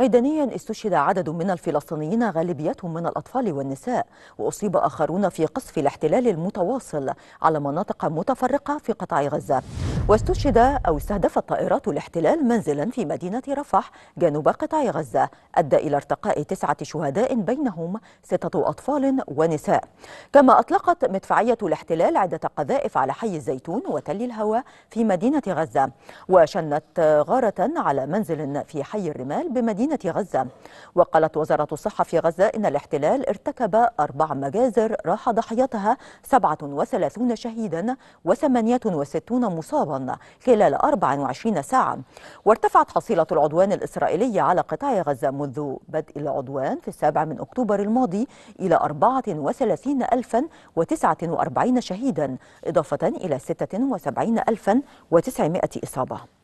ميدانيا استشهد عدد من الفلسطينيين غالبيتهم من الأطفال والنساء وأصيب آخرون في قصف الاحتلال المتواصل على مناطق متفرقة في قطاع غزة واستشهد أو استهدفت طائرات الاحتلال منزلا في مدينة رفح جنوب قطاع غزة أدى إلى ارتقاء تسعة شهداء بينهم ستة أطفال ونساء كما أطلقت مدفعية الاحتلال عدة قذائف على حي الزيتون وتل الهوى في مدينة غزة وشنت غارة على منزل في حي الرمال بمدينة غزة وقالت وزارة الصحة في غزة إن الاحتلال ارتكب أربع مجازر راح ضحيتها 37 شهيدا و68 مصابا أيضا خلال 24 ساعة وارتفعت حصيلة العدوان الإسرائيلي على قطاع غزة منذ بدء العدوان في السابع من أكتوبر الماضي إلى 34049 شهيدا إضافة إلى 76900 إصابة